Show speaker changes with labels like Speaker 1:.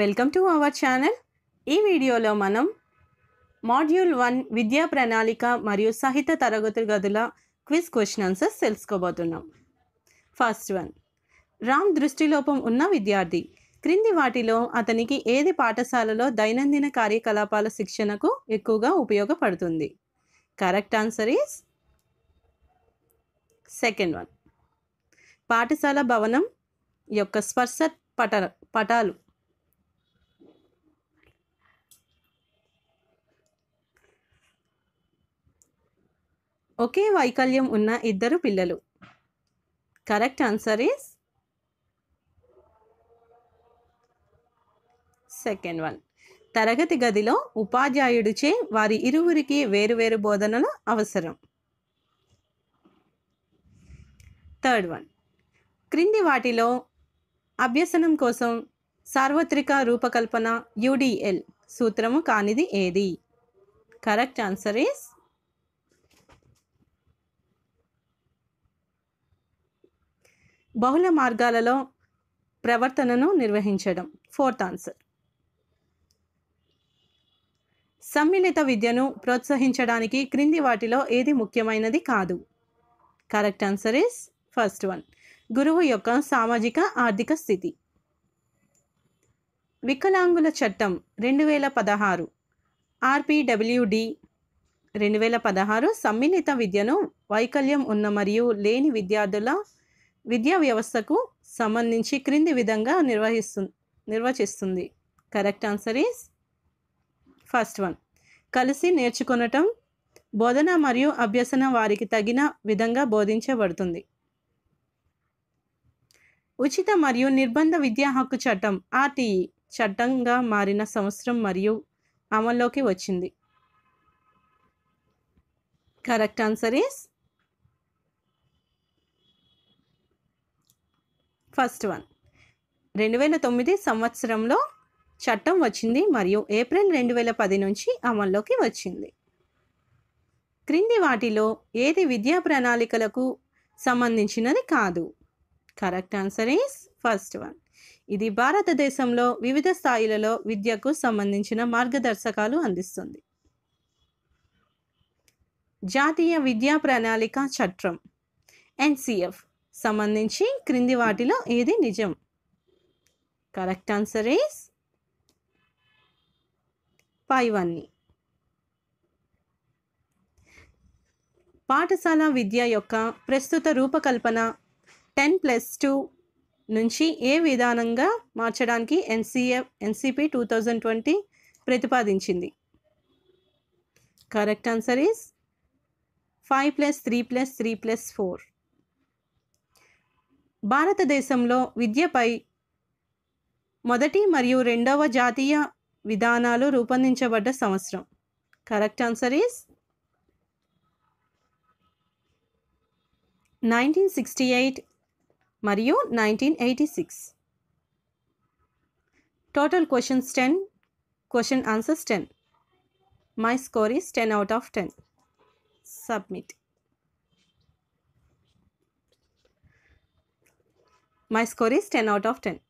Speaker 1: Welcome to our channel ఈ వీడియోలో మనం మాడ్యూల్ వన్ విద్యా ప్రణాళిక మరియు సహిత తరగతి గదుల క్విజ్ క్వశ్చన్ ఆన్సర్స్ తెలుసుకోబోతున్నాం ఫస్ట్ వన్ రామ్ దృష్టిలోపం ఉన్న విద్యార్థి క్రింది వాటిలో అతనికి ఏది పాఠశాలలో దైనందిన కార్యకలాపాల శిక్షణకు ఎక్కువగా ఉపయోగపడుతుంది correct answer is second one పాఠశాల భవనం యొక్క స్పర్శ పట పటాలు ఒకే వైకల్యం ఉన్న ఇద్దరు పిల్లలు correct answer is second one తరగతి గదిలో ఉపాధ్యాయుడిచే వారి ఇరువురికి వేరువేరు బోధనలు అవసరం థర్డ్ వన్ క్రింది వాటిలో అభ్యసనం కోసం సార్వత్రిక రూపకల్పన యూడిఎల్ సూత్రము కానిది ఏది కరెక్ట్ ఆన్సర్ ఈస్ బహుళ మార్గాలలో ప్రవర్తనను నిర్వహించడం ఫోర్త్ ఆన్సర్ సమ్మిళిత విద్యను ప్రోత్సహించడానికి క్రింది వాటిలో ఏది ముఖ్యమైనది కాదు correct answer is first one గురువు యొక్క సామాజిక ఆర్థిక స్థితి వికలాంగుల చట్టం రెండు వేల పదహారు ఆర్పిడబ్ల్యూడి రెండు వేల పదహారు సమ్మిళిత విద్యను వైకల్యం ఉన్న మరియు లేని విద్యార్థుల విద్యా వ్యవస్థకు సంబంధించి క్రింది విధంగా నిర్వహిస్తుంది నిర్వచిస్తుంది correct answer is first one కలిసి నేర్చుకొనటం బోధన మరియు అభ్యసన వారికి తగిన విధంగా బోధించబడుతుంది ఉచిత మరియు నిర్బంధ విద్యా హక్కు చట్టం ఆర్టీఈ చట్టంగా మారిన సంవత్సరం మరియు అమల్లోకి వచ్చింది correct answer is first one రెండు వేల తొమ్మిది సంవత్సరంలో చట్టం వచ్చింది మరియు ఏప్రిల్ రెండు వేల పది నుంచి అమల్లోకి వచ్చింది క్రింది వాటిలో ఏది విద్యా ప్రణాళికలకు సంబంధించినది కాదు correct answer is first one ఇది భారతదేశంలో వివిధ స్థాయిలలో విద్యకు సంబంధించిన మార్గదర్శకాలు అందిస్తుంది జాతీయ విద్యా ప్రణాళిక చట్టం ఎన్సిఎఫ్ సంబంధించి క్రింది వాటిలో ఏది నిజం కరెక్ట్ ఆన్సర్ ఈస్ పైవన్నీ పాఠశాల విద్య యొక్క ప్రస్తుత రూపకల్పన టెన్ ప్లస్ టూ నుంచి ఏ విధానంగా మార్చడానికి NCF NCP two thousand twenty ప్రతిపాదించింది correct answer is five plus three plus three plus four భారతదేశంలో విద్యపై మొదటి మరియు రెండవ జాతీయ విధానాలు రూపొందించబడ్డ సంవత్సరం correct answer is nineteen sixty eight మరియు nineteen eighty six total questions ten question answers ten my score is ten out of ten submit My score is 10 out of 10.